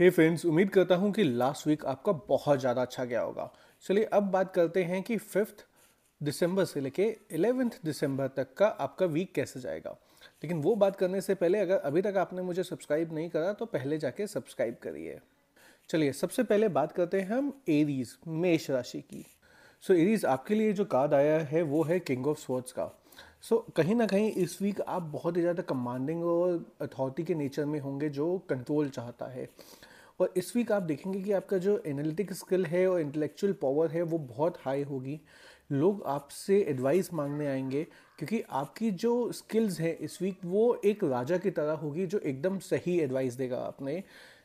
हे friends उम्मीद करता हूँ कि लास्ट वीक आपका बहुत ज़्यादा अच्छा गया होगा चलिए अब बात करते हैं कि फिफ्थ दिसंबर से लेके एलेवेंथ दिसंबर तक का आपका वीक कैसे जाएगा लेकिन वो बात करने से पहले अगर अभी तक आपने मुझे सब्सक्राइब नहीं करा तो पहले जाके सब्सक्राइब करिए चलिए सबसे पहले बात करते हैं हम एरीज मेष राशि की सो so, एरीज आपके लिए जो कार्ड आया है वो है किंग ऑफ स्वर्ट्स का सो so, कहीं ना कहीं इस वीक आप बहुत ही ज़्यादा कमांडिंग और अथॉरिटी के नेचर में होंगे जो कंट्रोल चाहता है और इस वीक आप देखेंगे कि आपका जो एनालिटिक स्किल है और इंटेलेक्चुअल पावर है वो बहुत हाई होगी लोग आपसे एडवाइस मांगने आएंगे क्योंकि आपकी जो स्किल्स हैं इस वीक वो एक राजा की तरह होगी जो एकदम सही एडवाइस देगा आपने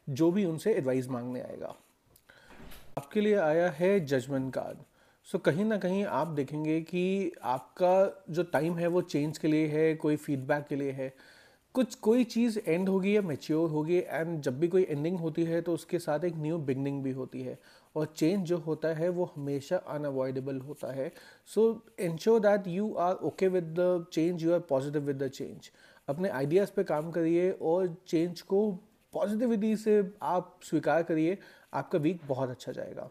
जो भी उनसे एडवाइस मांगने आएगा आपके लिए आया है जजमेंट कार्ड सो so, कहीं ना कहीं आप देखेंगे कि आपका जो टाइम है वो चेंज के लिए है कोई फीडबैक के लिए है कुछ कोई चीज़ एंड होगी या मेच्योर होगी एंड जब भी कोई एंडिंग होती है तो उसके साथ एक न्यू बिगनिंग भी होती है और चेंज जो होता है वो हमेशा अनअवॉइडेबल होता है so ensure that you are okay with the change you are positive with the change अपने आइडियाज़ पे काम करिए और चेंज को पॉजिटिविटी से आप स्वीकार करिए आपका वीक बहुत अच्छा जाएगा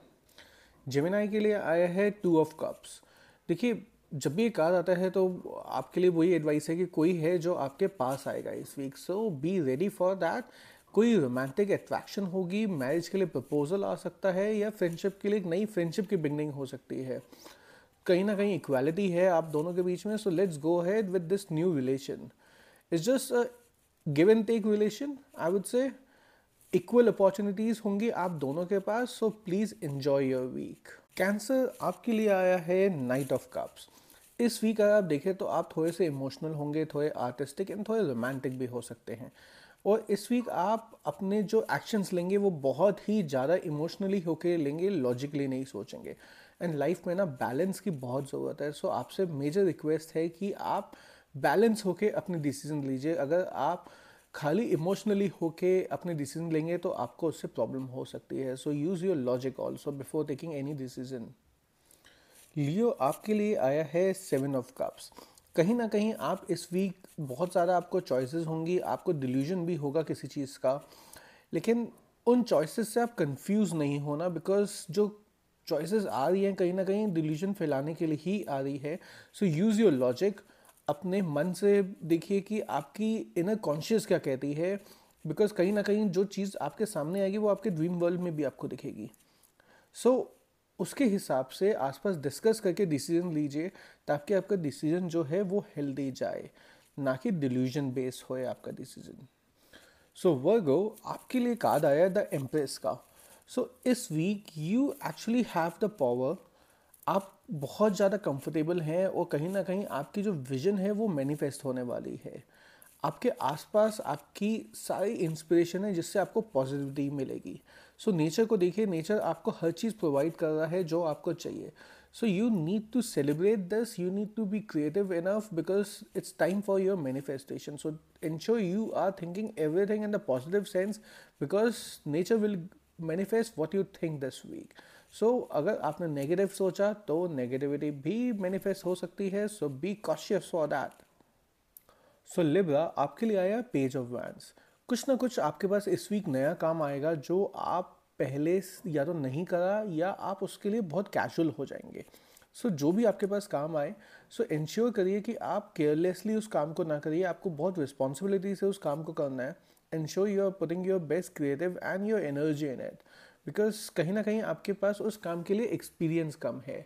जेमिनाई के लिए आया है टू ऑफ कप्स देखिए जब भी एक कार्ड आता है तो आपके लिए वही एडवाइस है कि कोई है जो आपके पास आएगा इस week so be ready for that कोई रोमांटिक अट्रैक्शन होगी मैरिज के लिए प्रपोजल आ सकता है या फ्रेंडशिप के लिए एक नई फ्रेंडशिप की बिगनिंग हो सकती है कहीं ना कहीं इक्वालिटी है आप दोनों के बीच में so let's go ahead with this new relation it's just give and take relation I would say equal opportunities होंगी आप दोनों के पास सो please enjoy your week Cancer आपके लिए आया है नाइट ऑफ कप्स इस वीक अगर आप देखें तो आप थोड़े से इमोशनल होंगे थोड़े आर्टिस्टिक एंड थोड़े रोमांटिक भी हो सकते हैं और इस वीक आप अपने जो एक्शंस लेंगे वो बहुत ही ज़्यादा इमोशनली होके लेंगे लॉजिकली नहीं सोचेंगे एंड लाइफ में ना बैलेंस की बहुत ज़रूरत है सो आपसे मेजर रिक्वेस्ट है कि आप बैलेंस होके अपने डिसीजन लीजिए अगर आप खाली इमोशनली होके अपने डिसीजन लेंगे तो आपको उससे प्रॉब्लम हो सकती है so use your logic also before taking any decision Leo आपके लिए आया है सेवन ऑफ कप्स कहीं ना कहीं आप इस वीक बहुत ज़्यादा आपको चॉइसेस होंगी आपको डिल्यूजन भी होगा किसी चीज़ का लेकिन उन चॉइसेस से आप कंफ्यूज नहीं होना बिकॉज जो चॉइसेस आ रही हैं कहीं ना कहीं डिल्यूजन फैलाने के लिए ही आ रही है सो यूज़ योर लॉजिक अपने मन से देखिए कि आपकी इनर कॉन्शियस क्या कहती है बिकॉज कहीं ना कहीं जो चीज़ आपके सामने आएगी वो आपके ड्रीम वर्ल्ड में भी आपको दिखेगी सो so, उसके हिसाब से आसपास डिस्कस करके डिसीजन लीजिए ताकि आपका डिसीजन जो है वो हेल्दी जाए ना कि डिल्यूजन बेस होए आपका डिसीजन सो वर्गो आपके लिए कार्ड आया द एम्प्रेस का सो इस week you actually have the power आप बहुत ज़्यादा कंफर्टेबल हैं और कहीं ना कहीं आपकी जो विज़न है वो मैनिफेस्ट होने वाली है आपके आसपास आपकी सारी इंस्पिरेशन है जिससे आपको पॉजिटिविटी मिलेगी सो so, नेचर को देखिए नेचर आपको हर चीज़ प्रोवाइड कर रहा है जो आपको चाहिए so you need to celebrate this you need to be creative enough because it's time for your manifestation so ensure you are thinking everything in the positive sense because nature will manifest what you think this week so so, अगर आपने negative सोचा तो negativity भी manifest हो सकती है so be cautious for that so Libra आपके लिए आया पेज ऑफ वैंस कुछ ना कुछ आपके पास इस वीक नया काम आएगा जो आप पहले या तो नहीं करा या आप उसके लिए बहुत कैजुअल हो जाएंगे सो so, जो भी आपके पास काम आए सो इन्श्योर करिए कि आप केयरलेसली उस काम को ना करिए आपको बहुत रिस्पॉन्सिबिलिटी से उस काम को करना है ensure you are putting your best creative and your energy in it because कहीं ना कहीं आपके पास उस काम के लिए एक्सपीरियंस कम है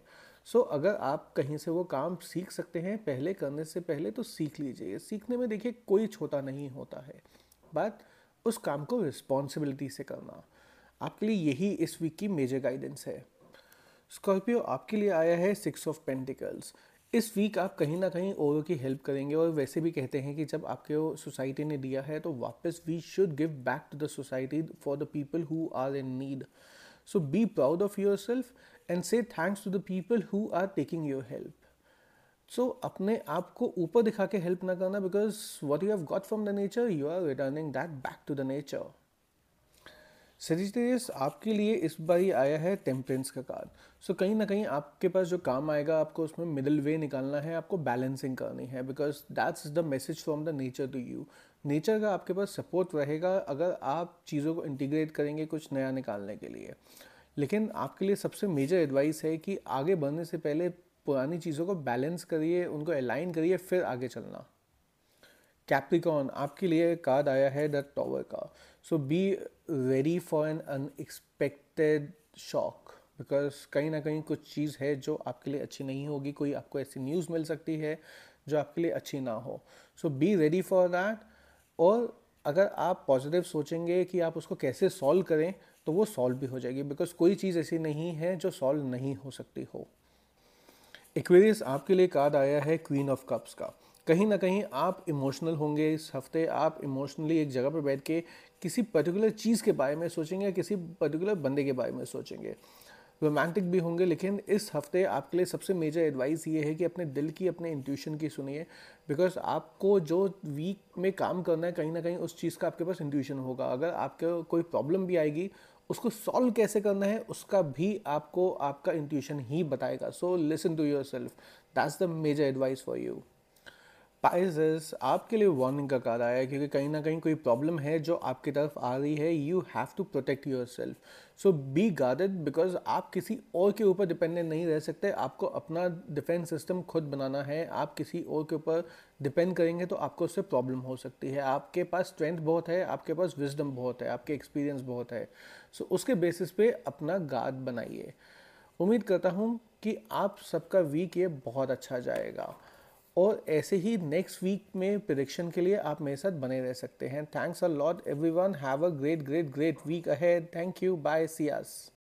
सो so, अगर आप कहीं से वो काम सीख सकते हैं पहले करने से पहले तो सीख लीजिए सीखने में देखिए कोई छोटा नहीं होता है बात उस काम को रिस्पॉन्सिबिलिटी से करना आपके लिए यही इस वीक की मेजर गाइडेंस है स्कॉर्पियो आपके लिए आया है सिक्स ऑफ पेंटिकल्स इस वीक आप कहीं ना कहीं और की हेल्प करेंगे और वैसे भी कहते हैं कि जब आपके सोसाइटी ने दिया है तो वापस we should give back to the society for the people who are in need so be proud of your self and say thanks to the people who are taking your help so अपने आप को ऊपर दिखा के help ना करना because what you have got from the nature you are returning that back to the nature Sagittarius आपके लिए इस बार ही आया है टेम्परेंस का कार्ड सो so, कहीं ना कहीं आपके पास जो काम आएगा आपको उसमें मिडिल वे निकालना है आपको बैलेंसिंग करनी है because that's the message from the nature to you nature का आपके पास सपोर्ट रहेगा अगर आप चीज़ों को इंटीग्रेट करेंगे कुछ नया निकालने के लिए लेकिन आपके लिए सबसे मेजर एडवाइस है कि आगे बढ़ने से पहले पुरानी चीज़ों को बैलेंस करिए उनको अलाइन करिए फिर आगे चलना कैप्रिकॉन आपके लिए कार्ड आया है द टॉवर का so be ready for an unexpected shock because कहीं ना कहीं कुछ चीज़ है जो आपके लिए अच्छी नहीं होगी कोई आपको ऐसी न्यूज़ मिल सकती है जो आपके लिए अच्छी ना हो so be ready for that और अगर आप पॉजिटिव सोचेंगे कि आप उसको कैसे सॉल्व करें तो वो सॉल्व भी हो जाएगी बिकॉज कोई चीज़ ऐसी नहीं है जो सॉल्व नहीं हो सकती हो एक्वेरियस आपके लिए कार्ड आया है क्वीन ऑफ कप्स का कहीं ना कहीं आप इमोशनल होंगे इस हफ्ते आप इमोशनली एक जगह पर बैठ के किसी पर्टिकुलर चीज़ के बारे में सोचेंगे या किसी पर्टिकुलर बंदे के बारे में सोचेंगे रोमांटिक भी होंगे लेकिन इस हफ्ते आपके लिए सबसे मेजर एडवाइस ये है कि अपने दिल की अपने इंट्यूशन की सुनिए बिकॉज आपको जो वीक में काम करना है कहीं ना कहीं उस चीज़ का आपके पास इंट्यूशन होगा अगर आपके कोई प्रॉब्लम भी आएगी उसको सॉल्व कैसे करना है उसका भी आपको आपका इंट्यूशन ही बताएगा so listen to your self that's the major advice for you Pisces आपके लिए वार्निंग का कार आया है क्योंकि कहीं ना कहीं कोई प्रॉब्लम है जो आपकी तरफ आ रही है you have to protect your self so be guarded because आप किसी और के ऊपर डिपेंडेंट नहीं रह सकते आपको अपना डिफेंस सिस्टम खुद बनाना है आप किसी और के ऊपर डिपेंड करेंगे तो आपको उससे प्रॉब्लम हो सकती है आपके पास स्ट्रेंथ बहुत है आपके पास विजडम बहुत है आपके एक्सपीरियंस बहुत है सो so, उसके बेसिस पे अपना गार्ड बनाइए उम्मीद करता हूँ कि आप सबका वीक ये बहुत अच्छा जाएगा और ऐसे ही नेक्स्ट वीक में प्रिडिक्शन के लिए आप मेरे साथ बने रह सकते हैं thanks a lot everyone have a great great great week ahead thank you bye सियास